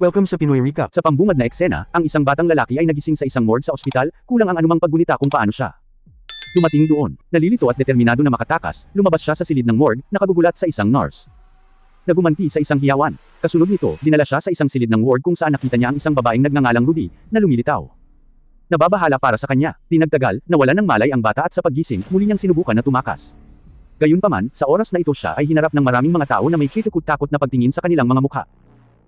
Welcome sa Pinoy Recap. Sa pambungad na eksena, ang isang batang lalaki ay nagising sa isang morgue sa ospital, kulang ang anumang paggunita kung paano siya. Dumating doon, nalilito at determinado na makatakas, lumabas siya sa silid ng morgue, nakagugulat sa isang nurse. Nagumanti sa isang hiyawan. Kasunod nito, dinala siya sa isang silid ng ward kung saan nakita niya ang isang babaeng nagngangalang Rudy, na lumilitaw. Nababahala para sa kanya, dinagtagal, nawala ng malay ang bata at sa paggising, muli niyang sinubukan na tumakas. Gayunpaman, sa oras na ito siya ay hinarap ng maraming mga tao na may kitukot-takot na pagtingin sa kanilang mga mukha,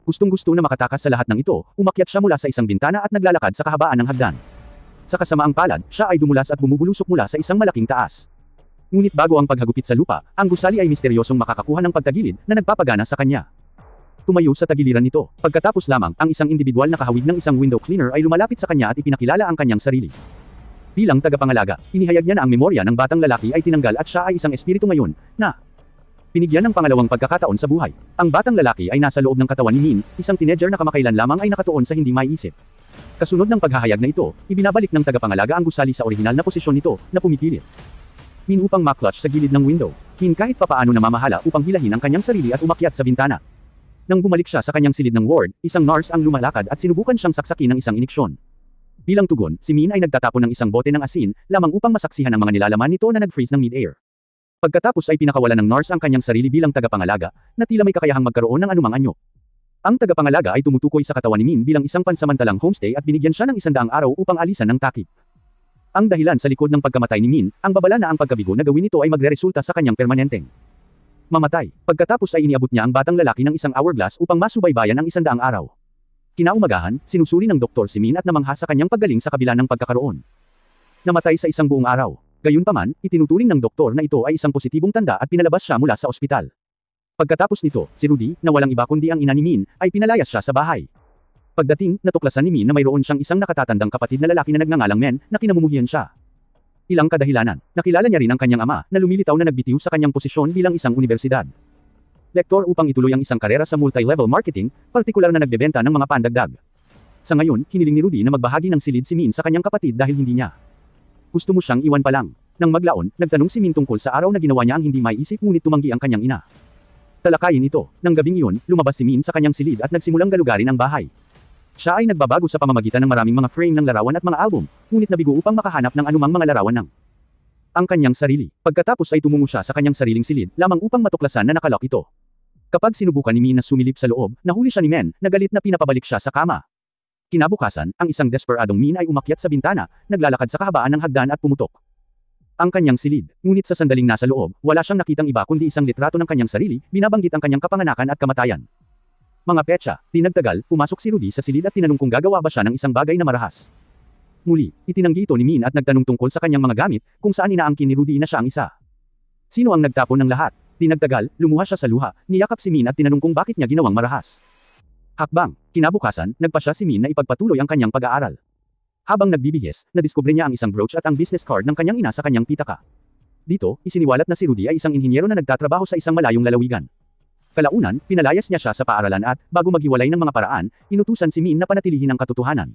gustong-gusto na makatakas sa lahat ng ito, umakyat siya mula sa isang bintana at naglalakad sa kahabaan ng hagdan. Sa kasamaang palad, siya ay dumulas at bumubulusok mula sa isang malaking taas. Ngunit bago ang paghagupit sa lupa, ang gusali ay misteryosong makakakuha ng pagtagilid na nagpapagana sa kanya. Tumayo sa tagiliran nito. Pagkatapos lamang, ang isang individual na kahawig ng isang window cleaner ay lumalapit sa kanya at ipinakilala ang kanyang sarili. Bilang tagapangalaga, inihayag niya na ang memorya ng batang lalaki ay tinanggal at siya ay isang espiritu ngayon, na Pinigyan ng pangalawang pagkakataon sa buhay. Ang batang lalaki ay nasa loob ng katawan ni Min, isang teenager na kamakailan lamang ay nakatuon sa hindi maiisip. Kasunod ng paghahayag na ito, ibinabalik ng tagapangalaga ang gusali sa orihinal na posisyon nito, na pumipilit. Min upang maklutch sa gilid ng window. Min kahit papaano namamahala upang hilahin ang kanyang sarili at umakyat sa bintana. Nang bumalik siya sa kanyang silid ng ward, isang nurse ang lumalakad at sinubukan siyang saksakin ng isang iniksyon. Bilang tugon, si Min ay nagtatapon ng isang bote ng asin, lamang upang masaksihan ang mga nilalaman nito na nag-freeze ng mid-air. Pagkatapos ay pinakawalan ng Nars ang kanyang sarili bilang tagapangalaga, na tila may kakayahang magkaroon ng anumang anyo. Ang tagapangalaga ay tumutukoy sa katawan ni Min bilang isang pansamantalang homestay at binigyan siya ng isandaang araw upang alisan ng takip. Ang dahilan sa likod ng pagkamatay ni Min, ang babala na ang pagkabigo na gawin ito ay magreresulta sa kanyang permanenteng mamatay. Pagkatapos ay iniabot niya ang batang lalaki ng isang hourglass upang masubaybayan ang isandaang araw. Kinaumagahan, sinusuri ng doktor si Min at namangha sa kanyang paggaling sa kabila ng pagkakaroon. Namatay sa isang buong araw. Gayunpaman, itinuturing ng doktor na ito ay isang positibong tanda at pinalabas siya mula sa ospital. Pagkatapos nito, si Rudy, na walang iba kundi ang ina ni Min, ay pinalayas siya sa bahay. Pagdating, natuklasan ni Min na mayroon siyang isang nakatatandang kapatid na lalaki na nagngangalang Men na kinamumuhian siya. Ilang kadahilanan, nakilala niya rin ang kanyang ama na lumilitaw na nagbitiw sa kanyang posisyon bilang isang universidad. Lektor upang ituloy ang isang karera sa multi-level marketing, partikular na nagbebenta ng mga pandagdag. Sa ngayon, hiniling ni Rudy na magbahagi ng silid si Min sa kanyang kapatid dahil hindi niya. Gusto mo siyang iwan pa lang. Nang maglaon, nagtanong si Min tungkol sa araw na ginawa niya ang hindi maiisip ngunit tumanggi ang kanyang ina. Talakayin ito. Nang gabing iyon, lumabas si Min sa kanyang silid at nagsimulang galugarin ang bahay. Siya ay nagbabago sa pamamagitan ng maraming mga frame ng larawan at mga album, ngunit nabigo upang makahanap ng anumang mga larawan ng ang kanyang sarili. Pagkatapos ay tumungo siya sa kanyang sariling silid lamang upang matuklasan na nakalock ito. Kapag sinubukan ni Min na sumilip sa loob, nahuli siya ni Men, nagalit na pinapabalik siya sa kama. Kinabukasan, ang isang desperadong Min ay umakyat sa bintana, naglalakad sa kahabaan ng hagdan at pumutok ang kanyang silid. Ngunit sa sandaling nasa loob, wala siyang nakitang iba kundi isang litrato ng kanyang sarili, binabanggit ang kanyang kapanganakan at kamatayan. Mga petsa, tinagtagal, pumasok si Rudy sa silid at tinanong kung gagawa ba siya ng isang bagay na marahas. Muli, itinanggi ito ni Min at nagtanong tungkol sa kanyang mga gamit, kung saan inaangkin ni Rudy na siya ang isa. Sino ang nagtapon ng lahat? Tinagtagal, lumuha siya sa luha, niyakap si Min at tinanong kung bakit niya ginawang marahas. Hakbang, kinabukasan, nagpa siya si Min na ipagpatuloy ang kanyang pag-aaral. Habang nagbibihis, nadiskubre niya ang isang brooch at ang business card ng kanyang ina sa kanyang pitaka. Dito, isiniwalat na si Rudy ay isang inhinyero na nagtatrabaho sa isang malayong lalawigan. Kalaunan, pinalayas niya siya sa paaralan at, bago maghiwalay ng mga paraan, inutusan si Min na panatilihin ang katotohanan.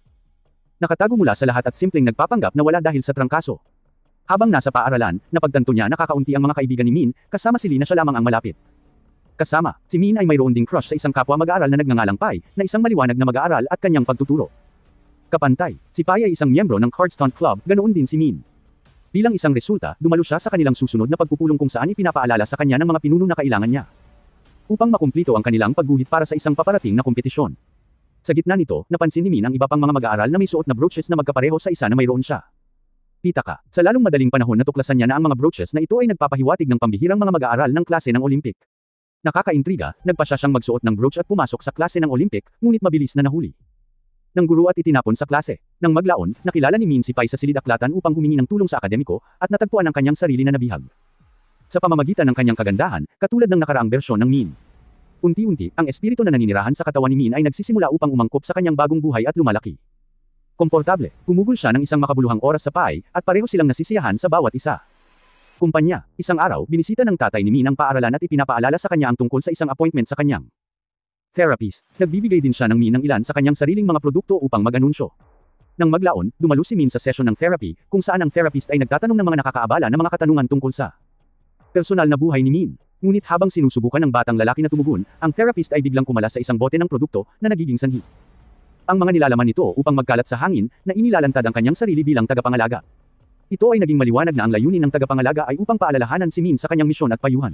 Nakatago mula sa lahat at simpleng nagpapanggap na wala dahil sa trangkaso. Habang nasa paaralan, napagtanto niya na kakaunti ang mga kaibigan ni Min, kasama si Lina siya lamang ang malapit. Kasama, si Min ay mayroon ding crush sa isang kapwa mag-aaral na nagngangalang Pai, na isang maliwanag na mag-aaral at kanyang pagtuturo. Kapantay, si Pai ay isang miyembro ng Cardstunt Club, ganoon din si Min. Bilang isang resulta, dumalo siya sa kanilang susunod na pagpupulong kung saan ipinapaalala sa kanya ng mga pinuno na kailangan niya. Upang makumplito ang kanilang pagguhit para sa isang paparating na kompetisyon. Sa gitna nito, napansin ni Min ang iba pang mga mag-aaral na may suot na brooches na magkapareho sa isa na mayroon siya. Pita ka, sa lalong madaling panahon natuklasan niya na ang mga brooches na ito ay nagpapahiwatig ng pambihirang mga mag-aaral ng klase ng Olympic. Nakakaintriga, nagpasya siyang magsuot ng brooch at pumasok sa klase ng Olympic, ngunit mabilis na nahuli ng guro at itinapon sa klase. Nang maglaon, nakilala ni Min si Pai sa silid-aklatan upang humingi ng tulong sa akademiko, at natagpuan ang kanyang sarili na nabihag. Sa pamamagitan ng kanyang kagandahan, katulad ng nakaraang bersyon ng Min. Unti-unti, ang espiritu na naninirahan sa katawan ni Min ay nagsisimula upang umangkop sa kanyang bagong buhay at lumalaki. Komportable, kumugol siya ng isang makabuluhang oras sa Pai, at pareho silang nasisiyahan sa bawat isa. Kumpanya, isang araw, binisita ng tatay ni Min ang paaralan at ipinapaalala sa kanya ang tungkol sa isang appointment sa kanyang therapist. Nagbibigay din siya ng minang ilan sa kanyang sariling mga produkto upang mag-anunsyo. Nang maglaon, dumalo si Min sa sesyon ng therapy, kung saan ang therapist ay nagtatanong ng mga nakakaabala na mga katanungan tungkol sa personal na buhay ni Min. Ngunit habang sinusubukan ng batang lalaki na tumugon, ang therapist ay biglang kumala sa isang bote ng produkto na nagiging sanhi. Ang mga nilalaman nito upang magkalat sa hangin na inilalantad ang kanyang sarili bilang tagapangalaga. Ito ay naging maliwanag na ang layunin ng tagapangalaga ay upang paalalahanan si Min sa kanyang misyon at payuhan.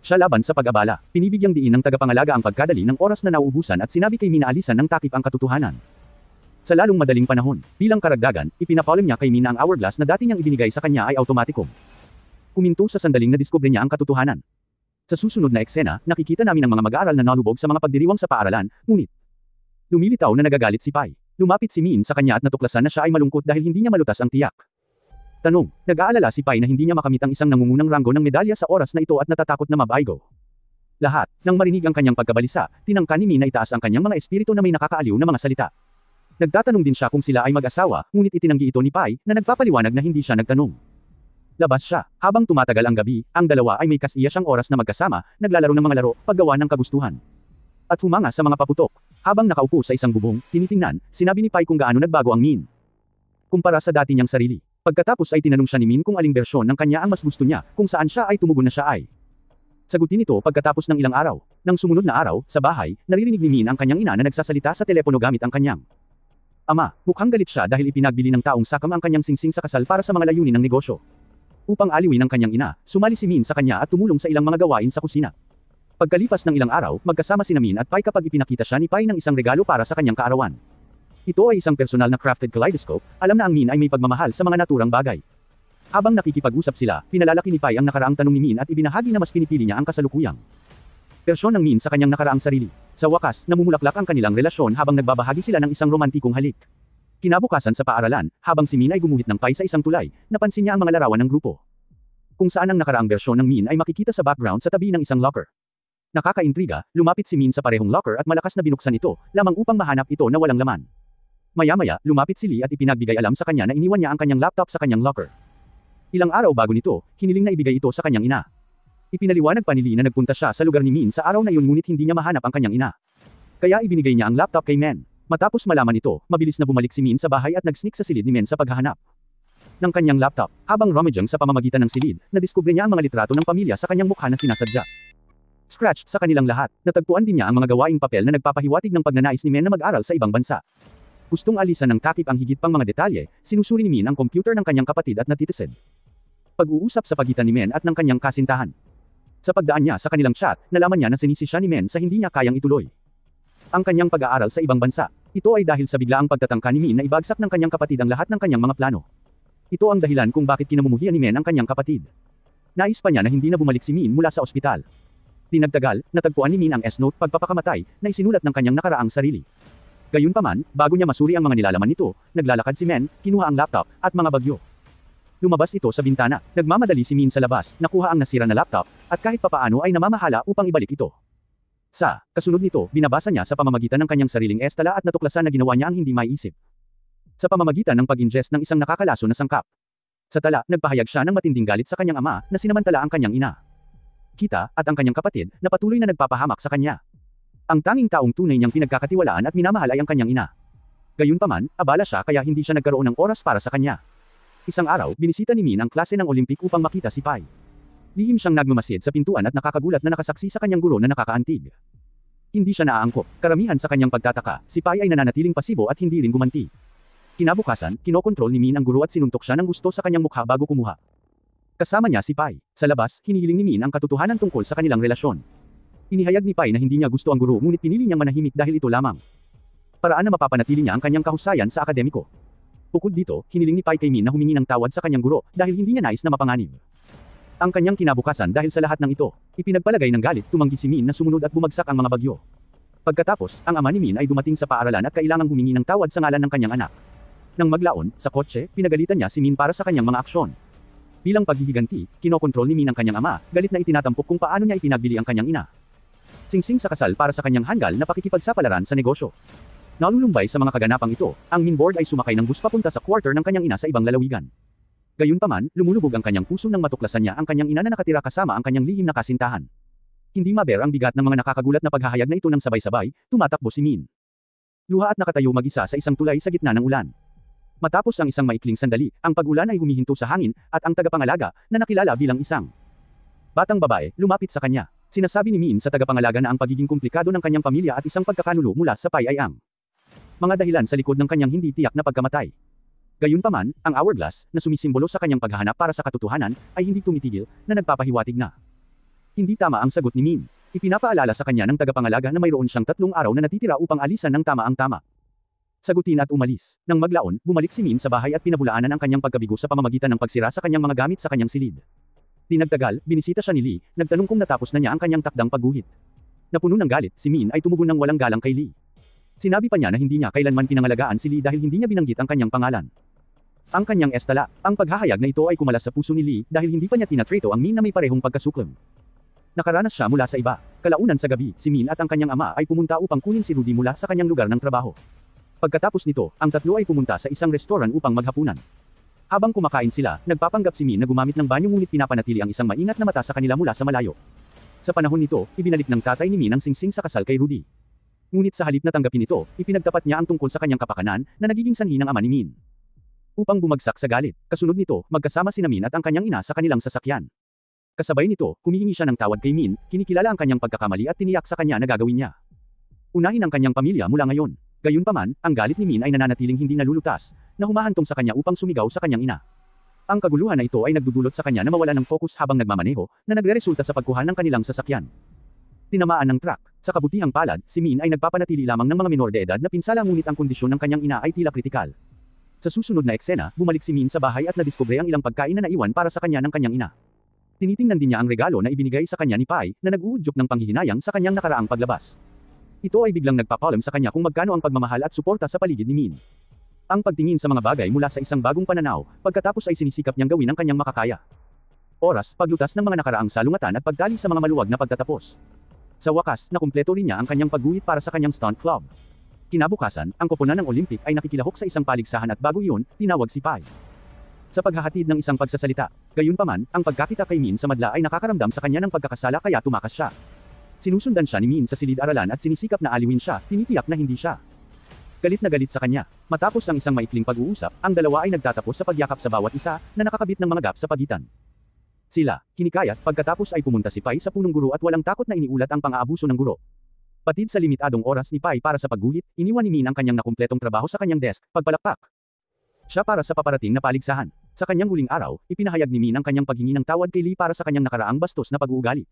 Siya laban sa pag-abala. Pinibigyang diin ng tagapangalaga ang pagkadali ng oras na nauubusan at sinabi kay Mina alisan ng takip ang katotohanan. Sa lalong madaling panahon, bilang karagdagan, ipinapalim niya kay Mina ang hourglass na dati niyang ibinigay sa kanya ay automatikom. Kuminto sa sandaling na diskubre niya ang katotohanan. Sa susunod na eksena, nakikita namin ang mga mag-aaral na nalubog sa mga pagdiriwang sa paaralan, ngunit lumilitaw na nagagalit si Pai. Lumapit si Min sa kanya at natuklasan na siya ay malungkot dahil hindi niya malutas ang tiyak. Tanong, nag-aalala si Pai na hindi niya makamit ang isang nangungunang ranggo ng medalya sa oras na ito at natatakot na mabaigo. Lahat, nang marinig ang kanyang pagkabalisa, tinangka ni Mina itaas ang kanyang mga espiritu na may nakakaaliw na mga salita. Nagtatanong din siya kung sila ay mag-asawa, ngunit itinanggi ito ni Pai, na nagpapaliwanag na hindi siya nagtanong. Labas siya. Habang tumatagal ang gabi, ang dalawa ay may kasiya siyang oras na magkasama, naglalaro ng mga laro, paggawa ng kagustuhan. At humanga sa mga paputok. Habang nakaupo sa isang bubong, tinitingnan, sinabi ni Pai kung gaano nagbago ang Min. Kumpara sa dati niyang sarili. Pagkatapos ay tinanong siya ni Min kung aling bersyon ng kanya ang mas gusto niya, kung saan siya ay tumugon na siya ay. Sagutin ito pagkatapos ng ilang araw. Nang sumunod na araw, sa bahay, naririnig ni Min ang kanyang ina na nagsasalita sa telepono gamit ang kanyang. Ama, mukhang galit siya dahil ipinagbili ng taong sakam ang kanyang singsing sa kasal para sa mga layunin ng negosyo. Upang aliwin ang kanyang ina, sumali si Min sa kanya at tumulong sa ilang mga gawain sa kusina. Pagkalipas ng ilang araw, magkasama si Min at Pai kapag ipinakita siya ni Pai ng isang regalo para sa kanyang kaarawan. Ito ay isang personal na crafted kaleidoscope, alam na ang Min ay may pagmamahal sa mga naturang bagay. Habang nakikipag-usap sila, pinalalaki ni Pai ang nakaraang tanong ni Min at ibinahagi na mas pinipili niya ang kasalukuyang. Persyon ng Min sa kanyang nakaraang sarili. Sa wakas, namumulaklak ang kanilang relasyon habang nagbabahagi sila ng isang romantikong halik. Kinabukasan sa paaralan, habang si Min ay gumuhit ng Pai sa isang tulay, napansin niya ang mga larawan ng grupo. Kung saan ang nakaraang bersyon ng Min ay makikita sa background sa tabi ng isang locker. Nakakaintriga, lumapit si Min sa parehong locker at malakas na binuksan ito, lamang upang mahanap ito na walang laman. Maya-maya, lumapit si Lee at ipinagbigay alam sa kanya na iniwan niya ang kanyang laptop sa kanyang locker. Ilang araw bago nito, hiniling na ibigay ito sa kanyang ina. Ipinaliwanag pa ni Lee na nagpunta siya sa lugar ni Min sa araw na yun ngunit hindi niya mahanap ang kanyang ina. Kaya ibinigay niya ang laptop kay Men. Matapos malaman ito, mabilis na bumalik si Min sa bahay at nag-sneak sa silid ni Men sa paghahanap ng kanyang laptop. Habang rummaging sa pamamagitan ng silid, nadiskubre niya ang mga litrato ng pamilya sa kanyang mukha na sinasadya. Scratched sa kanilang lahat, natagpuan din niya ang mga gawaing papel na nagpapahiwatig ng pagnanais ni Men na mag-aral sa ibang bansa gustong alisan ng takip ang higit pang mga detalye, sinusuri ni Min ang computer ng kanyang kapatid at natitisid. Pag-uusap sa pagitan ni Men at ng kanyang kasintahan. Sa pagdaan niya sa kanilang chat, nalaman niya na sinisi siya ni Men sa hindi niya kayang ituloy. Ang kanyang pag-aaral sa ibang bansa. Ito ay dahil sa biglaang pagtatangka ni Min na ibagsak ng kanyang kapatid ang lahat ng kanyang mga plano. Ito ang dahilan kung bakit kinamumuhian ni Men ang kanyang kapatid. Nais pa niya na hindi na bumalik si Min mula sa ospital. Tinagtagal, natagpuan ni Min ang S-Note pagpapakamatay na isinulat ng kanyang nakaraang sarili. Gayunpaman, bago niya masuri ang mga nilalaman nito, naglalakad si Men, kinuha ang laptop, at mga bagyo. Lumabas ito sa bintana, nagmamadali si Min sa labas, nakuha ang nasira na laptop, at kahit papaano ay namamahala upang ibalik ito. Sa kasunod nito, binabasa niya sa pamamagitan ng kanyang sariling estala at natuklasan na ginawa niya ang hindi maiisip. Sa pamamagitan ng pag-ingest ng isang nakakalaso na sangkap. Sa tala, nagpahayag siya ng matinding galit sa kanyang ama na sinamantala ang kanyang ina. Kita, at ang kanyang kapatid, na patuloy na nagpapahamak sa kanya. Ang tanging taong tunay niyang pinagkakatiwalaan at minamahal ay ang kanyang ina. Gayunpaman, abala siya kaya hindi siya nagkaroon ng oras para sa kanya. Isang araw, binisita ni Min ang klase ng Olympic upang makita si Pai. Lihim siyang nagmamasid sa pintuan at nakakagulat na nakasaksi sa kanyang guro na nakakaantig. Hindi siya naaangkop, karamihan sa kanyang pagtataka, si Pai ay nananatiling pasibo at hindi rin gumanti. Kinabukasan, kinokontrol ni Min ang guro at sinuntok siya ng gusto sa kanyang mukha bago kumuha. Kasama niya si Pai. Sa labas, hinihiling ni Min ang katotohanan tungkol sa kanilang relasyon. Inihayag ni Pai na hindi niya gusto ang guro ngunit pinili niyang manahimik dahil ito lamang. Paraan na mapapanatili niya ang kanyang kahusayan sa akademiko. Bukod dito, hiniling ni Pai kay Min na humingi ng tawad sa kanyang guro dahil hindi niya nais na mapanganib. Ang kanyang kinabukasan dahil sa lahat ng ito, ipinagpalagay ng galit tumanggi si Min na sumunod at bumagsak ang mga bagyo. Pagkatapos, ang ama ni Min ay dumating sa paaralan at kailangang humingi ng tawad sa ngalan ng kanyang anak. Nang maglaon, sa kotse, pinagalitan niya si Min para sa kanyang mga aksyon. Bilang paghihiganti, kinokontrol ni Min ang kanyang ama, galit na itinatampok kung paano niya ipinagbili ang kanyang ina singsing sa kasal para sa kanyang hanggal na pakikipagsapalaran sa negosyo. Nalulumbay sa mga kaganapang ito, ang Minboard ay sumakay ng bus papunta sa quarter ng kanyang ina sa ibang lalawigan. Gayunpaman, lumulubog ang kanyang puso nang matuklasan niya ang kanyang ina na nakatira kasama ang kanyang lihim na kasintahan. Hindi maber ang bigat ng mga nakakagulat na paghahayag na ito ng sabay-sabay, tumatakbo si Min. Luha at nakatayo mag-isa sa isang tulay sa gitna ng ulan. Matapos ang isang maikling sandali, ang pagulan ay humihinto sa hangin, at ang tagapangalaga, na nakilala bilang isang batang babae, lumapit sa kanya. Sinasabi ni Min sa tagapangalaga na ang pagiging komplikado ng kanyang pamilya at isang pagkakanulo mula sa Pai ay ang mga dahilan sa likod ng kanyang hindi tiyak na pagkamatay. Gayunpaman, ang hourglass, na sumisimbolo sa kanyang paghahanap para sa katotohanan, ay hindi tumitigil, na nagpapahiwatig na. Hindi tama ang sagot ni Min. Ipinapaalala sa kanya ng tagapangalaga na mayroon siyang tatlong araw na natitira upang alisan ng tama ang tama. Sagutin at umalis. Nang maglaon, bumalik si Min sa bahay at pinabulaanan ang kanyang pagkabigo sa pamamagitan ng pagsira sa kanyang mga gamit sa kanyang silid. Di nagtagal, binisita siya ni Lee, nagtanong kung natapos na niya ang kanyang takdang pagguhit. Napuno ng galit, si Min ay tumugon ng walang galang kay Lee. Sinabi pa niya na hindi niya kailanman pinangalagaan si Lee dahil hindi niya binanggit ang kanyang pangalan. Ang kanyang estala, ang paghahayag na ito ay kumalas sa puso ni Lee dahil hindi pa niya tinatrato ang Min na may parehong pagkasuklam. Nakaranas siya mula sa iba. Kalaunan sa gabi, si Min at ang kanyang ama ay pumunta upang kunin si Rudy mula sa kanyang lugar ng trabaho. Pagkatapos nito, ang tatlo ay pumunta sa isang restaurant upang maghapunan. Habang kumakain sila, nagpapanggap si Min na gumamit ng banyo ngunit pinapanatili ang isang maingat na mata sa kanila mula sa malayo. Sa panahon nito, ibinalik ng tatay ni Min ang singsing sa kasal kay Rudy. Ngunit sa halip na tanggapin ito, ipinagtapat niya ang tungkol sa kanyang kapakanan na nagiging sanhi ng ama ni Min. Upang bumagsak sa galit, kasunod nito, magkasama si Min at ang kanyang ina sa kanilang sasakyan. Kasabay nito, humihingi siya ng tawad kay Min, kinikilala ang kanyang pagkakamali at tiniyak sa kanya na gagawin niya. Unahin ang kanyang pamilya mula ngayon. Gayunpaman, ang galit ni Min ay nananatiling hindi nalulutas, na humahantong sa kanya upang sumigaw sa kanyang ina. Ang kaguluhan na ito ay nagdudulot sa kanya na mawala ng focus habang nagmamaneho, na nagreresulta sa pagkuha ng kanilang sasakyan. Tinamaan ng truck. Sa kabutihang palad, si Min ay nagpapanatili lamang ng mga minor de edad na pinsala ngunit ang kondisyon ng kanyang ina ay tila kritikal. Sa susunod na eksena, bumalik si Min sa bahay at nadiskubre ang ilang pagkain na naiwan para sa kanya ng kanyang ina. Tinitingnan din niya ang regalo na ibinigay sa kanya ni Pai, na nag-uudyok ng panghihinayang sa kanyang nakaraang paglabas. Ito ay biglang nagpapalam sa kanya kung magkano ang pagmamahal at suporta sa paligid ni Min. Ang pagtingin sa mga bagay mula sa isang bagong pananaw, pagkatapos ay sinisikap niyang gawin ang kanyang makakaya. Oras, paglutas ng mga nakaraang salungatan at pagtali sa mga maluwag na pagtatapos. Sa wakas, nakumpleto rin niya ang kanyang pagguhit para sa kanyang stunt club. Kinabukasan, ang koponan ng Olympic ay nakikilahok sa isang paligsahan at bago iyon, tinawag si Pai. Sa paghahatid ng isang pagsasalita, gayunpaman, ang pagkakita kay Min sa madla ay nakakaramdam sa kanya ng pagkakasala kaya tumakas siya. Sinusundan siya ni Min sa silid-aralan at sinisikap na aliwin siya, tinitiyak na hindi siya. Galit na galit sa kanya. Matapos ang isang maikling pag-uusap, ang dalawa ay nagtatapos sa pagyakap sa bawat isa, na nakakabit ng mga gap sa pagitan. Sila, kinikayat, pagkatapos ay pumunta si Pai sa punong guro at walang takot na iniulat ang pang-aabuso ng guro. Patid sa limitadong oras ni Pai para sa pagguhit, iniwan ni Min ang kanyang nakumpletong trabaho sa kanyang desk, pagpalakpak. Siya para sa paparating na paligsahan. Sa kanyang huling araw, ipinahayag ni Min ang kanyang paghingi ng tawad kay Lee para sa kanyang nakaraang bastos na pag-uugali.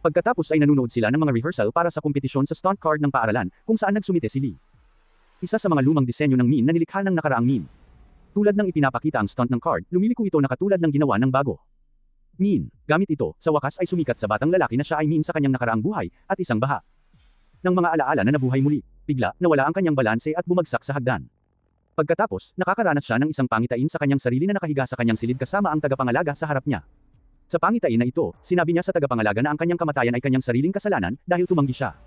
Pagkatapos ay nanonood sila ng mga rehearsal para sa kompetisyon sa stunt card ng paaralan, kung saan nagsumite si Lee. Isa sa mga lumang disenyo ng Min na nilikha ng nakaraang Min. Tulad ng ipinapakita ang stunt ng card, lumiliko ito na katulad ng ginawa ng bago. Min, gamit ito, sa wakas ay sumikat sa batang lalaki na siya ay Min sa kanyang nakaraang buhay, at isang baha. Ng mga alaala na nabuhay muli, bigla, nawala ang kanyang balanse at bumagsak sa hagdan. Pagkatapos, nakakaranas siya ng isang pangitain sa kanyang sarili na nakahiga sa kanyang silid kasama ang tagapangalaga sa harap niya. Sa pangitain na ito, sinabi niya sa tagapangalaga na ang kanyang kamatayan ay kanyang sariling kasalanan dahil tumanggi siya.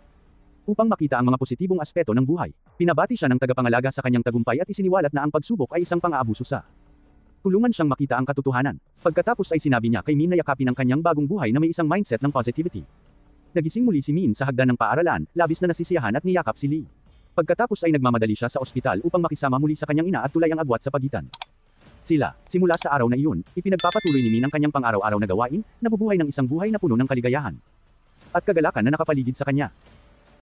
Upang makita ang mga positibong aspeto ng buhay, pinabati siya ng tagapangalaga sa kanyang tagumpay at isiniwalat na ang pagsubok ay isang pang-aabuso sa Tulungan siyang makita ang katotohanan. Pagkatapos ay sinabi niya kay Min na yakapin ang kanyang bagong buhay na may isang mindset ng positivity. Nagising muli si Min sa hagdan ng paaralan, labis na nasisiyahan at niyakap si Lee. Pagkatapos ay nagmamadali siya sa ospital upang makisama muli sa kanyang ina at tulay ang agwat sa pagitan. Sila, simula sa araw na iyon, ipinagpapatuloy ni Min ang kanyang pang-araw-araw na gawain, nabubuhay ng isang buhay na puno ng kaligayahan. At kagalakan na nakapaligid sa kanya.